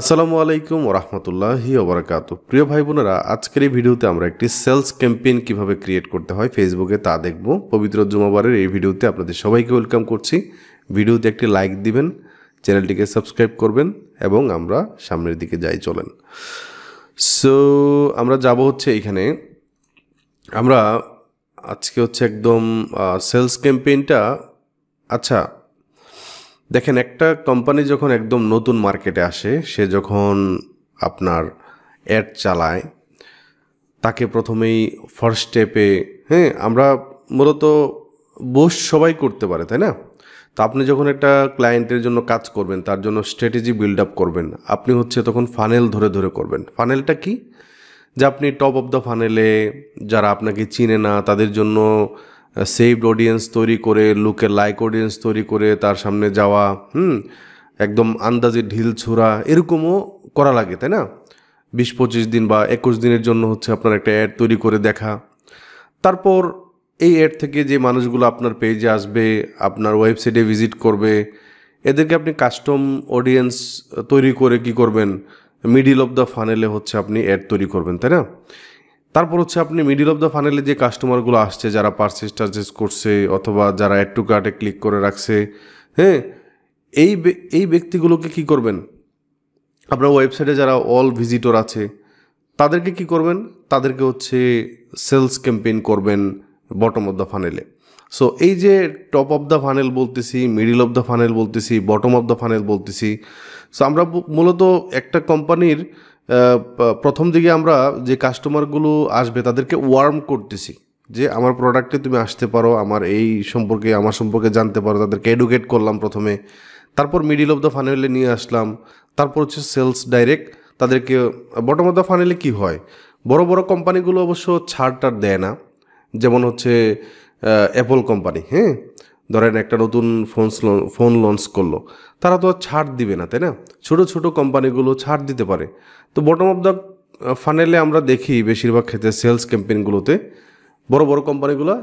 আসসালামু আলাইকুম রহমতুল্লাহি ওবরাকাত প্রিয় ভাই বোনেরা আজকের এই ভিডিওতে আমরা একটি সেলস ক্যাম্পেইন কিভাবে ক্রিয়েট করতে হয় ফেসবুকে তা দেখব পবিত্র জুমাবারের এই ভিডিওতে আপনাদের সবাইকে ওয়েলকাম করছি ভিডিওতে একটি লাইক দিবেন চ্যানেলটিকে সাবস্ক্রাইব করবেন এবং আমরা সামনের দিকে যাই চলেন সো আমরা যাব হচ্ছে এখানে আমরা আজকে হচ্ছে একদম সেলস ক্যাম্পেইনটা আচ্ছা দেখেন একটা কোম্পানি যখন একদম নতুন মার্কেটে আসে সে যখন আপনার অ্যাড চালায় তাকে প্রথমেই ফার্স্ট স্টেপে হ্যাঁ আমরা মূলত বোস সবাই করতে পারে তাই না তো আপনি যখন একটা ক্লায়েন্টের জন্য কাজ করবেন তার জন্য স্ট্র্যাটেজি বিল্ড আপ করবেন আপনি হচ্ছে তখন ফানেল ধরে ধরে করবেন ফানেলটা কি যে আপনি টপ অফ দ্য ফানেলে যারা আপনাকে চিনে না তাদের জন্য সেভড অডিয়েন্স তৈরি করে লুকে লাইক অডিয়েন্স তৈরি করে তার সামনে যাওয়া হুম একদম আন্দাজে ঢিল ছোড়া এরকমও করা লাগে তাই না বিশ পঁচিশ দিন বা একুশ দিনের জন্য হচ্ছে আপনার একটা অ্যাড তৈরি করে দেখা তারপর এই অ্যাড থেকে যে মানুষগুলো আপনার পেজে আসবে আপনার ওয়েবসাইটে ভিজিট করবে এদেরকে আপনি কাস্টম অডিয়েন্স তৈরি করে কি করবেন মিডিল অফ দ্য ফানেলে হচ্ছে আপনি অ্যাড তৈরি করবেন তাই না তারপর হচ্ছে আপনি মিডিল অফ দ্য ফানেলে যে কাস্টমারগুলো আসছে যারা পার্সেস টার্চেস করছে অথবা যারা অ্যাড টু কার্টে ক্লিক করে রাখছে হ্যাঁ এই এই ব্যক্তিগুলোকে কি করবেন আপনার ওয়েবসাইটে যারা অল ভিজিটর আছে তাদেরকে কি করবেন তাদেরকে হচ্ছে সেলস ক্যাম্পেইন করবেন বটম অফ দ্য ফানেলে সো এই যে টপ অফ দ্য ফানেল বলতেছি মিডিল অফ দ্য ফানেল বলতেছি বটম অফ দ্য ফানেল বলতেছি সো আমরা মূলত একটা কোম্পানির প্রথম দিকে আমরা যে কাস্টমারগুলো আসবে তাদেরকে ওয়ার্ম করতেছি যে আমার প্রোডাক্টে তুমি আসতে পারো আমার এই সম্পর্কে আমার সম্পর্কে জানতে পারো তাদেরকে এডুকেট করলাম প্রথমে তারপর মিডিল অফ দ্য ফানেলে নিয়ে আসলাম তারপর হচ্ছে সেলস ডাইরেক্ট তাদেরকে বটম অফ দ্য ফানেলে কী হয় বড় বড় কোম্পানিগুলো অবশ্য ছাড় টাড় দেয় না যেমন হচ্ছে অ্যাপল কোম্পানি হ্যাঁ ধরেন একটা নতুন ফোন ফোন লঞ্চ করলো তারা তো আর ছাড় দিবে না তাই না ছোট ছোট কোম্পানিগুলো ছাড় দিতে পারে তো বটম অফ দ্য ফানেলে আমরা দেখি বেশিরভাগ ক্ষেত্রে সেলস ক্যাম্পেইনগুলোতে বড় বড় কোম্পানিগুলো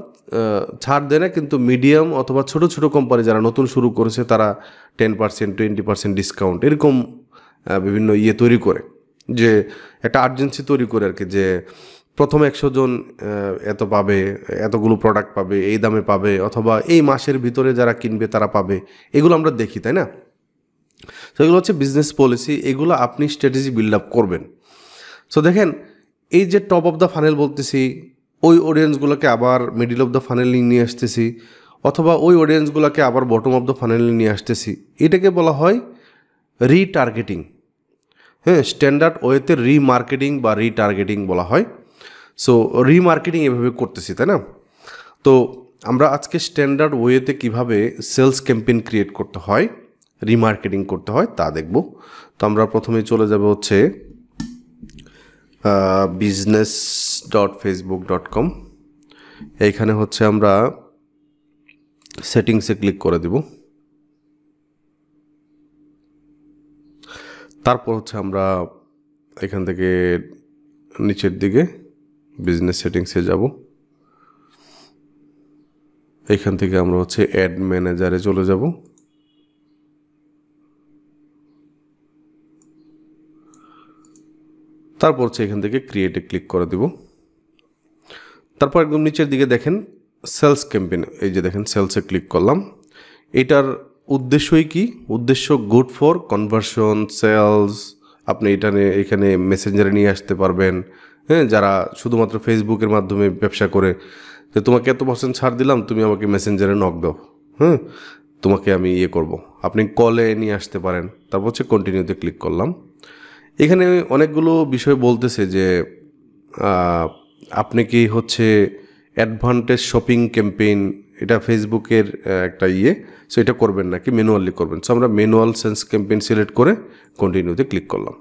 ছাড় দেয় না কিন্তু মিডিয়াম অথবা ছোট ছোট কোম্পানি যারা নতুন শুরু করেছে তারা ten percent twenty percent discount এরকম বিভিন্ন ইয়ে তৈরি করে যে একটা আর্জেন্সি তৈরি করে আর কি যে প্রথম একশো জন এত পাবে এতগুলো প্রোডাক্ট পাবে এই দামে পাবে অথবা এই মাসের ভিতরে যারা কিনবে তারা পাবে এগুলো আমরা দেখি তাই না তো এগুলো হচ্ছে বিজনেস পলিসি এগুলো আপনি স্ট্র্যাটেজি বিল্ড আপ করবেন সো দেখেন এই যে টপ অফ দ্য ফানেল বলতেছি ওই অডিয়েন্সগুলোকে আবার মিডিল অফ দ্য ফানেলিং নিয়ে আসতেছি অথবা ওই অডিয়েন্সগুলোকে আবার বটম অফ দ্য ফানেল নিয়ে আসতেছি এটাকে বলা হয় রিটার্গেটিং হ্যাঁ স্ট্যান্ডার্ড ওয়েতে রিমার্কেটিং বা রিটার্গেটিং বলা হয় সো রিমার্কেটিং এভাবে করতেছি তাই না তো আমরা আজকে স্ট্যান্ডার্ড ওয়েতে কিভাবে সেলস ক্যাম্পেইন ক্রিয়েট করতে হয় রিমার্কেটিং করতে হয় তা দেখব তো আমরা প্রথমে চলে যাব হচ্ছে business dot Facebook dot com এইখানে হচ্ছে আমরা সেটিংসে ক্লিক করে দেব তারপর হচ্ছে আমরা এখান থেকে নিচের দিকে বিজনেস সেটিংসে যাব এখান থেকে আমরা হচ্ছে অ্যাড ম্যানেজারে চলে যাব তারপর হচ্ছে এখান থেকে ক্রিয়েটে ক্লিক করে দেব তারপর একদম নিচের দিকে দেখেন সেলস ক্যাম্পেন এই যে দেখেন সেলসে ক্লিক করলাম এটার উদ্দেশ্যই কি উদ্দেশ্য গুড ফর কনভার্সন সেলস আপনি এটা এখানে মেসেঞ্জারে নিয়ে আসতে পারবেন হ্যাঁ যারা শুধুমাত্র ফেসবুকের মাধ্যমে ব্যবসা করে যে তোমাকে এত পার্সেন্ট ছাড় দিলাম তুমি আমাকে মেসেঞ্জারে নক দাও হ্যাঁ তোমাকে আমি ইয়ে করব। আপনি কলে নিয়ে আসতে পারেন তারপর হচ্ছে কন্টিনিউতে ক্লিক করলাম এখানে অনেকগুলো বিষয় বলতেছে যে আপনি কি হচ্ছে অ্যাডভান্টেজ শপিং ক্যাম্পেইন এটা ফেসবুকের একটা ইয়ে সো এটা করবেন নাকি ম্যানুয়ালি করবেন সো আমরা ম্যানুয়াল সেন্স ক্যাম্পেইন সিলেক্ট করে কন্টিনিউতে ক্লিক করলাম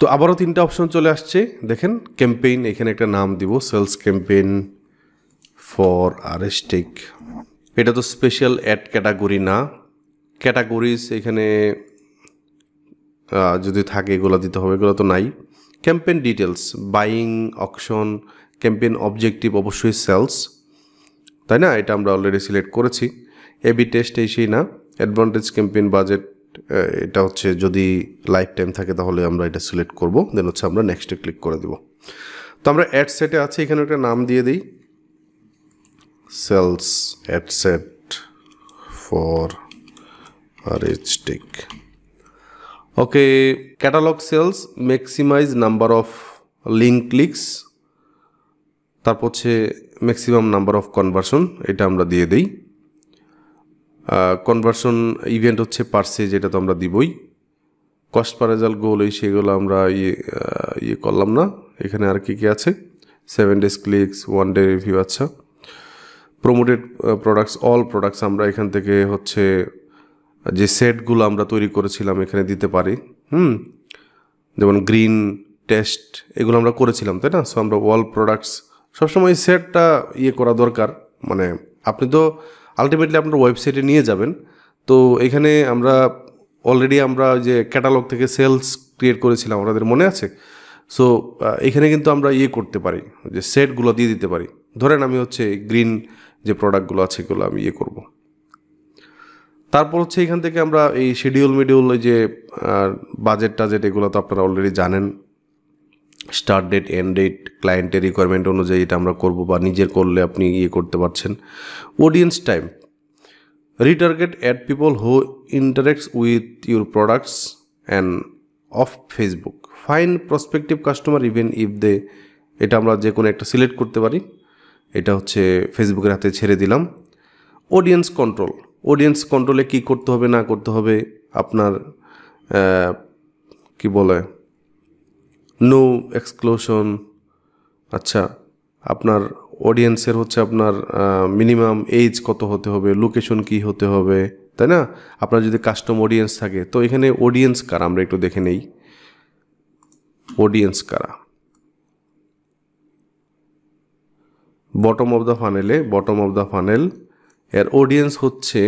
তো আবারও তিনটা অপশন চলে আসছে দেখেন ক্যাম্পেইন এখানে একটা নাম দিব সেলস ক্যাম্পেইন ফর আরেস্টিক এটা তো স্পেশাল অ্যাড ক্যাটাগরি না ক্যাটাগরিজ এখানে যদি থাকে এগুলো দিতে হবে এগুলো তো নাই campaign details buying auction campaign objective অবশ্যই সেলস তাই না এটা আমরা অলরেডি সিলেক্ট করেছি এবি টেস্ট এই সেই না অ্যাডভান্টেজ ক্যাম্পেইন বাজেট এটা হচ্ছে যদি লাইফ টাইম থাকে তাহলে আমরা এটা সিলেক্ট করব দেন হচ্ছে আমরা নেক্সটে ক্লিক করে দেব তো আমরা অ্যাড সেটে আছি এখানে একটা নাম দিয়ে দিই sales ad set for tech okay catalog sales maximize number of link clicks তারপর হচ্ছে ম্যাক্সিমাম নাম্বার অফ কনভার্সন এটা আমরা দিয়ে দিই কনভার্সন ইভেন্ট হচ্ছে পার্সে যেটা তো আমরা দিবই কস্ট রেজাল্ট গোল এই সেগুলো আমরা ইয়ে ইয়ে করলাম না এখানে আর কি কি আছে seven days clicks one day review আচ্ছা প্রমোটেড প্রোডাক্টস অল প্রোডাক্টস আমরা এখান থেকে হচ্ছে যে সেটগুলো আমরা তৈরি করেছিলাম এখানে দিতে পারি হুম যেমন গ্রিন টেস্ট এগুলো আমরা করেছিলাম তাই না সো আমরা অল প্রোডাক্টস সবসময় সেটটা ইয়ে করা দরকার মানে আপনি তো আলটিমেটলি আপনার ওয়েবসাইটে নিয়ে যাবেন তো এখানে আমরা অলরেডি আমরা যে ক্যাটালগ থেকে সেলস ক্রিয়েট করেছিলাম আমাদের মনে আছে সো এখানে কিন্তু আমরা ইয়ে করতে পারি যে সেটগুলো দিয়ে দিতে পারি ধরেন আমি হচ্ছে গ্রিন যে প্রোডাক্টগুলো আছে এগুলো আমি ইয়ে করব তারপর হচ্ছে এখান থেকে আমরা এই শিডিউল মিডিউল যে বাজেট টাজেট এগুলো তো আপনারা অলরেডি জানেন স্টার্ট ডেট এন্ড ডেট ক্লায়েন্টের রিকোয়ারমেন্ট অনুযায়ী এটা আমরা করবো বা নিজের করলে আপনি ইয়ে করতে পারছেন audience time retarget ad people who interacts with your products and off Facebook fine prospective customer even if they এটা আমরা যে কোনো একটা সিলেক্ট করতে পারি এটা হচ্ছে ফেসবুকের হাতে ছেড়ে দিলাম অডিয়েন্স কন্ট্রোল অডিয়েন্স কন্ট্রোলে কি করতে হবে না করতে হবে আপনার কি বলে নো এক্সক্লোশন আচ্ছা আপনার অডিয়েন্সের হচ্ছে আপনার মিনিমাম এজ কত হতে হবে লোকেশন কি হতে হবে তাই না আপনার যদি কাস্টম অডিয়েন্স থাকে তো এখানে অডিয়েন্স কারা আমরা একটু দেখে নেই অডিয়েন্স কারা বটম অফ দ্য ফানেলে বটম অফ দ্য ফানেল এর অডিয়েন্স হচ্ছে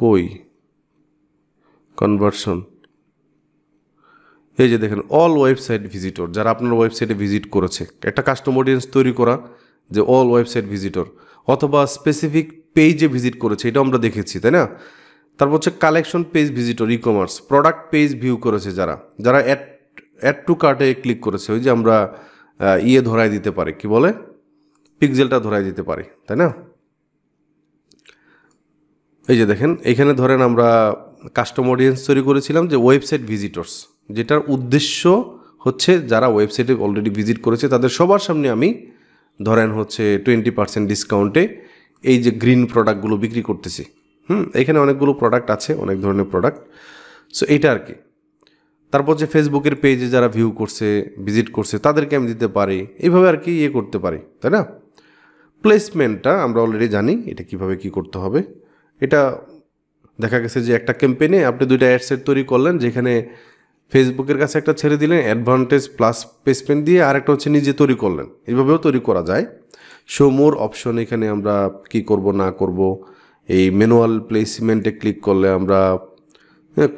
কই কনভার্সন এই যে দেখেন অল ওয়েবসাইট ভিজিটর যারা আপনার ওয়েবসাইটে ভিজিট করেছে একটা কাস্টম অডিয়েন্স তৈরি করা যে অল ওয়েবসাইট ভিজিটর অথবা স্পেসিফিক পেজে ভিজিট করেছে এটা আমরা দেখেছি তাই না তারপর হচ্ছে collection page visitor e commerce product page view করেছে যারা যারা অ্যাড অ্যাড টু কার্টে ক্লিক করেছে ওই যে আমরা ইয়ে ধরাই দিতে পারি কি বলে পিকজেলটা ধরাই দিতে পারি তাই না এই যে দেখেন এখানে ধরেন আমরা কাস্টম অডিয়েন্স তৈরি করেছিলাম যে ওয়েবসাইট ভিজিটর্স যেটার উদ্দেশ্য হচ্ছে যারা ওয়েবসাইটে অলরেডি ভিজিট করেছে তাদের সবার সামনে আমি ধরেন হচ্ছে টোয়েন্টি পার্সেন্ট ডিসকাউন্টে এই যে গ্রিন প্রোডাক্টগুলো বিক্রি করতেছি হুম এখানে অনেকগুলো প্রোডাক্ট আছে অনেক ধরনের প্রোডাক্ট সো এটা আর কি তারপর যে ফেসবুকের পেজে যারা ভিউ করছে ভিজিট করছে তাদেরকে আমি দিতে পারি এইভাবে আর কি ইয়ে করতে পারি তাই না প্লেসমেন্টটা আমরা অলরেডি জানি এটা কিভাবে কি করতে হবে এটা দেখা গেছে যে একটা ক্যাম্পেনে আপনি দুইটা অ্যাডসেট তৈরি করলেন যেখানে ফেসবুকের কাছে একটা ছেড়ে দিলেন অ্যাডভান্টেজ প্লাস পেসমেন্ট দিয়ে আরেকটা হচ্ছে নিজে তৈরি করলেন এইভাবেও তৈরি করা যায় শো মোর অপশন এখানে আমরা কি করব না করব এই ম্যানুয়াল প্লেসমেন্টে ক্লিক করলে আমরা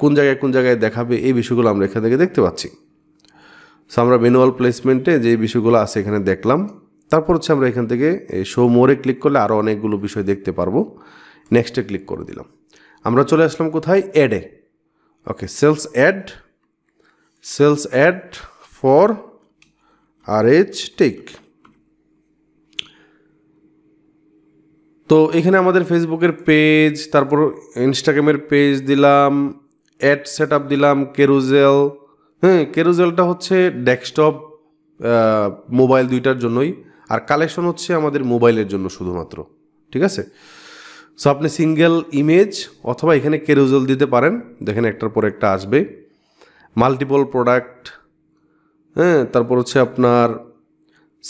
কোন জায়গায় কোন জায়গায় দেখাবে এই বিষয়গুলো আমরা এখান থেকে দেখতে পাচ্ছি সো আমরা ম্যানুয়াল প্লেসমেন্টে যে বিষয়গুলো আছে এখানে দেখলাম তারপর হচ্ছে আমরা এখান থেকে এই শো মোরে ক্লিক করলে আরও অনেকগুলো বিষয় দেখতে পারবো নেক্সটে ক্লিক করে দিলাম আমরা চলে আসলাম কোথায় অ্যাডে okay sales ad sells ad for RH Tech তো এখানে আমাদের ফেসবুকের পেজ তারপর ইনস্টাগ্রামের পেজ দিলাম অ্যাড সেট দিলাম কেরোজেল হ্যাঁ কেরুজেলটা হচ্ছে ডেস্কটপ মোবাইল দুইটার জন্যই আর কালেকশন হচ্ছে আমাদের মোবাইলের জন্য শুধুমাত্র ঠিক আছে সো আপনি সিঙ্গেল ইমেজ অথবা এখানে কেরোজেল দিতে পারেন দেখেন একটার পর একটা আসবে মাল্টিপল প্রোডাক্ট হ্যাঁ তারপর হচ্ছে আপনার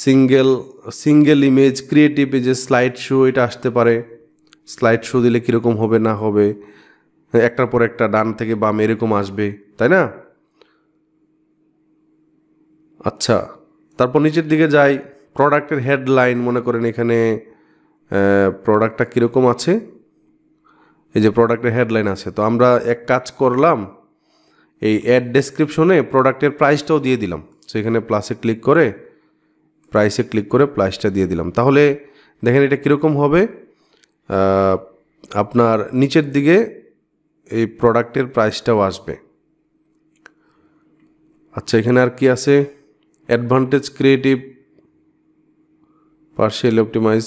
সিঙ্গেল সিঙ্গেল ইমেজ ক্রিয়েটিভ যে স্লাইড শো এটা আসতে পারে স্লাইড শো দিলে কীরকম হবে না হবে হ্যাঁ, একটার পর একটা ডান থেকে বাম এরকম আসবে তাই না আচ্ছা তারপর নিচের দিকে যাই প্রোডাক্টের হেডলাইন মনে করেন এখানে প্রোডাক্টটা কীরকম আছে এই যে প্রোডাক্টের হেডলাইন আছে তো আমরা এক কাজ করলাম এই অ্যাড ডেসক্রিপশনে প্রোডাক্টের প্রাইসটাও দিয়ে দিলাম সো এখানে প্লাসে ক্লিক করে প্রাইসে ক্লিক করে প্রাইসটা দিয়ে দিলাম তাহলে দেখেন এটা কীরকম হবে আপনার নিচের দিকে এই প্রোডাক্টের প্রাইসটাও আসবে আচ্ছা এখানে আর কি আছে advantage creative partial optimize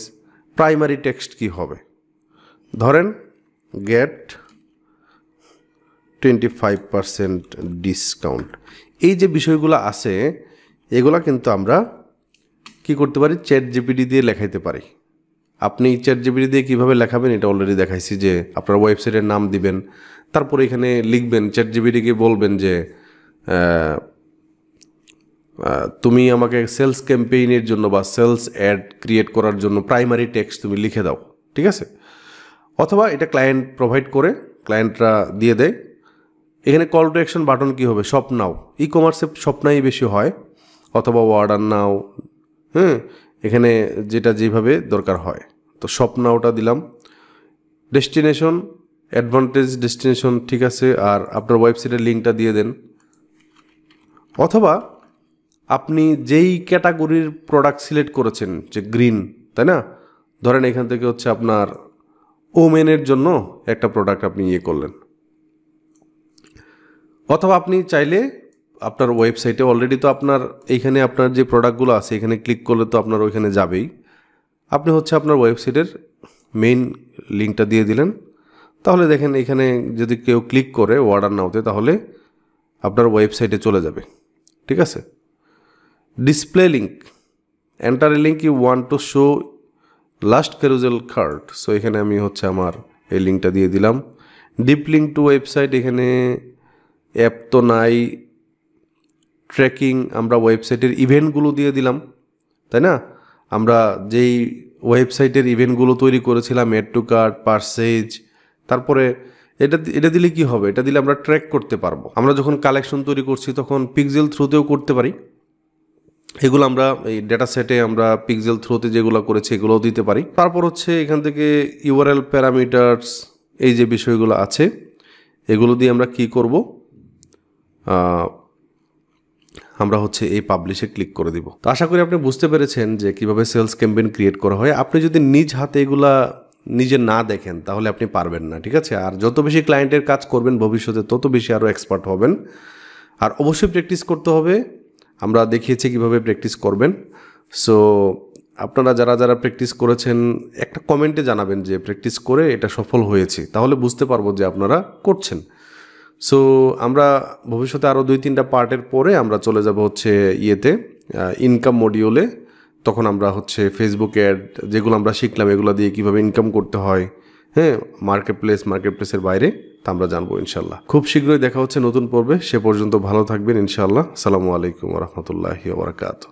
primary text কি হবে ধরেন get twenty five percent discount এই যে বিষয়গুলো আছে এগুলা কিন্তু আমরা কি করতে পারি চ্যাট জিপিডি দিয়ে লেখাইতে পারি আপনি চ্যাট জিপিডি দিয়ে কীভাবে লেখাবেন এটা অলরেডি দেখাইছি যে আপনার ওয়েবসাইটের নাম দিবেন তারপর এখানে লিখবেন চ্যাট জিপিডিকে বলবেন যে তুমি আমাকে সেলস ক্যাম্পেইনের জন্য বা সেলস অ্যাড ক্রিয়েট করার জন্য প্রাইমারি টেক্সট তুমি লিখে দাও ঠিক আছে অথবা এটা ক্লায়েন্ট প্রোভাইড করে ক্লায়েন্টরা দিয়ে দেয় এখানে কল টু অ্যাকশন বাটন কী হবে শপ নাও ই কমার্সে স্বপ্নাই বেশি হয় অথবা অর্ডার নাও হ্যাঁ এখানে যেটা যেভাবে দরকার হয় তো স্বপ্নাওটা দিলাম ডেস্টিনেশন অ্যাডভান্টেজ ডেস্টিনেশন ঠিক আছে আর আপনার ওয়েবসাইটের লিঙ্কটা দিয়ে দেন অথবা আপনি যেই ক্যাটাগরির প্রোডাক্ট সিলেক্ট করেছেন যে গ্রিন তাই না ধরেন এখান থেকে হচ্ছে আপনার ওমেনের জন্য একটা প্রোডাক্ট আপনি ইয়ে করলেন অথবা আপনি চাইলে আপনার ওয়েবসাইটে অলরেডি তো আপনার এইখানে আপনার যে প্রোডাক্টগুলো আছে এখানে ক্লিক করলে তো আপনার ওইখানে যাবেই আপনি হচ্ছে আপনার ওয়েবসাইটের মেইন লিঙ্কটা দিয়ে দিলেন তাহলে দেখেন এখানে যদি কেউ ক্লিক করে অর্ডার নাওতে তাহলে আপনার ওয়েবসাইটে চলে যাবে ঠিক আছে display link enter link U one two show last carousel card so এখানে আমি হচ্ছে আমার এই লিঙ্কটা দিয়ে দিলাম ডিপ লিঙ্ক টু ওয়েবসাইট এখানে অ্যাপ তো নাই ট্র্যাকিং আমরা ওয়েবসাইটের ইভেন্টগুলো দিয়ে দিলাম তাই না আমরা যেই ওয়েবসাইটের ইভেন্টগুলো তৈরি করেছিলাম এড টু কার্ড পার্সেজ তারপরে এটা এটা দিলে কি হবে এটা দিলে আমরা ট্র্যাক করতে পারবো আমরা যখন কালেকশন তৈরি করছি তখন পিক্সেল থ্রুতেও করতে পারি এগুলো আমরা এই ডেটা সেটে আমরা পিক্সেল থ্রুতে যেগুলো করেছি এগুলোও দিতে পারি তারপর হচ্ছে এখান থেকে ইউআরএল প্যারামিটার্স এই যে বিষয়গুলো আছে এগুলো দিয়ে আমরা কি করব আমরা হচ্ছে এই পাবলিশে ক্লিক করে দিব তো আশা করি আপনি বুঝতে পেরেছেন যে কিভাবে সেলস ক্যাম্পেইন ক্রিয়েট করা হয় আপনি যদি নিজ হাতে এগুলা নিজে না দেখেন তাহলে আপনি পারবেন না ঠিক আছে আর যত বেশি ক্লায়েন্টের কাজ করবেন ভবিষ্যতে তত বেশি আরও এক্সপার্ট হবেন আর অবশ্যই প্র্যাকটিস করতে হবে আমরা দেখিয়েছি কিভাবে প্র্যাকটিস করবেন সো আপনারা যারা যারা প্র্যাকটিস করেছেন একটা কমেন্টে জানাবেন যে প্র্যাকটিস করে এটা সফল হয়েছে তাহলে বুঝতে পারবো যে আপনারা করছেন সো আমরা ভবিষ্যতে আরও দুই তিনটা পার্টের পরে আমরা চলে যাব হচ্ছে ইয়েতে ইনকাম মডিউলে তখন আমরা হচ্ছে ফেসবুক অ্যাড যেগুলো আমরা শিখলাম এগুলো দিয়ে কীভাবে ইনকাম করতে হয় হ্যাঁ মার্কেট প্লেস মার্কেট প্লেসের বাইরে তা আমরা জানবো ইনশাল্লাহ খুব শীঘ্রই দেখা হচ্ছে নতুন পর্বে সে পর্যন্ত ভালো থাকবেন ইনশাল্লাহ সালামু আলাইকুম রহমতুল্লাহ ওবরাকাত